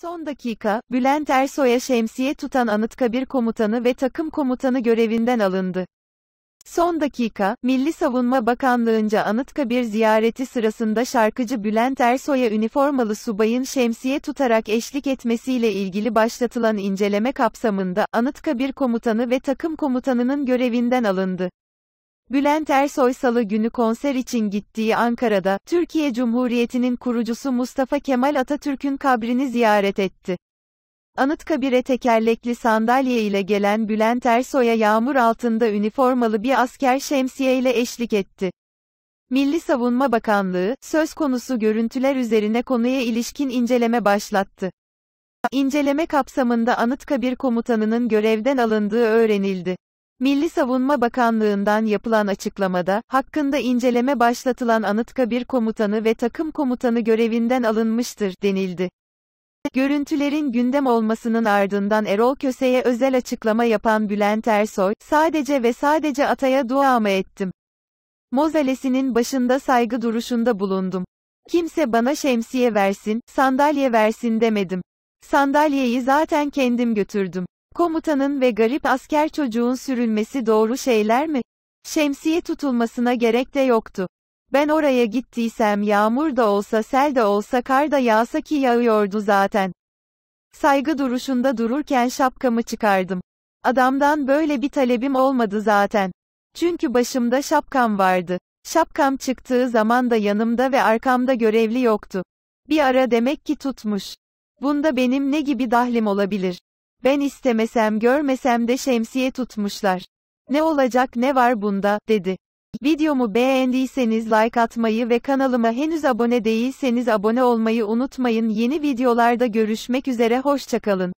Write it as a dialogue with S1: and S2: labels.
S1: Son dakika, Bülent Ersoy'a şemsiye tutan Anıtkabir komutanı ve takım komutanı görevinden alındı. Son dakika, Milli Savunma Bakanlığı'nca Anıtkabir ziyareti sırasında şarkıcı Bülent Ersoy'a üniformalı subayın şemsiye tutarak eşlik etmesiyle ilgili başlatılan inceleme kapsamında, Anıtkabir komutanı ve takım komutanının görevinden alındı. Bülent Ersoy salı günü konser için gittiği Ankara'da, Türkiye Cumhuriyeti'nin kurucusu Mustafa Kemal Atatürk'ün kabrini ziyaret etti. Anıtkabir'e tekerlekli sandalye ile gelen Bülent Ersoy'a yağmur altında üniformalı bir asker şemsiye ile eşlik etti. Milli Savunma Bakanlığı, söz konusu görüntüler üzerine konuya ilişkin inceleme başlattı. İnceleme kapsamında Anıtkabir komutanının görevden alındığı öğrenildi. Milli Savunma Bakanlığından yapılan açıklamada, hakkında inceleme başlatılan Anıtkabir komutanı ve takım komutanı görevinden alınmıştır, denildi. Görüntülerin gündem olmasının ardından Erol Köse'ye özel açıklama yapan Bülent Ersoy, sadece ve sadece Atay'a duamı ettim. Mozalesinin başında saygı duruşunda bulundum. Kimse bana şemsiye versin, sandalye versin demedim. Sandalyeyi zaten kendim götürdüm. Komutanın ve garip asker çocuğun sürülmesi doğru şeyler mi? Şemsiye tutulmasına gerek de yoktu. Ben oraya gittiysem yağmur da olsa sel de olsa kar da yağsa ki yağıyordu zaten. Saygı duruşunda dururken şapkamı çıkardım. Adamdan böyle bir talebim olmadı zaten. Çünkü başımda şapkam vardı. Şapkam çıktığı zaman da yanımda ve arkamda görevli yoktu. Bir ara demek ki tutmuş. Bunda benim ne gibi dahlim olabilir? Ben istemesem görmesem de şemsiye tutmuşlar. Ne olacak ne var bunda, dedi. Videomu beğendiyseniz like atmayı ve kanalıma henüz abone değilseniz abone olmayı unutmayın. Yeni videolarda görüşmek üzere hoşçakalın.